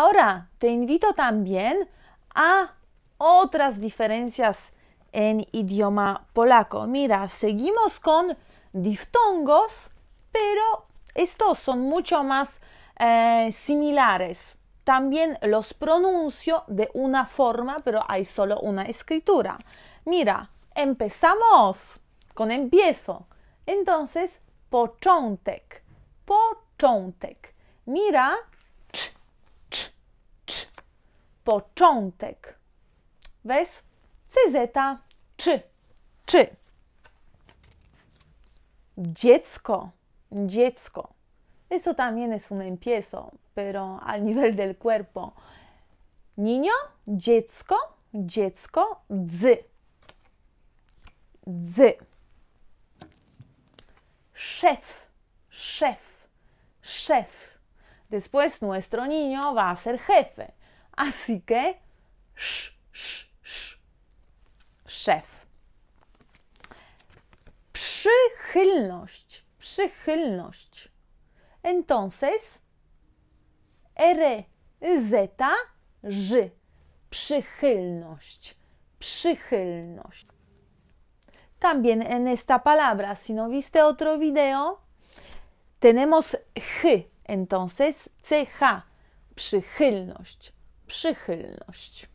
Ahora te invito también a otras diferencias en idioma polaco. Mira, seguimos con diftongos, pero estos son mucho más eh, similares. También los pronuncio de una forma, pero hay solo una escritura. Mira, empezamos con empiezo. Entonces, początek, początek. Mira, początek. Wes CZ czy czy dziecko dziecko Eso también es un empiezo, pero al nivel del cuerpo. Niño, dziecko, dziecko, dzy. Dzy. Szef, szef, szef. Después nuestro niño va a ser jefe. Así que, sh, sh, sh. Szef. Przychylność. Przychylność. Entonces, R, Z, Ż. Przychylność. Przychylność. También en esta palabra, si no viste otro video, tenemos ch, entonces CH, przychylność przychylność.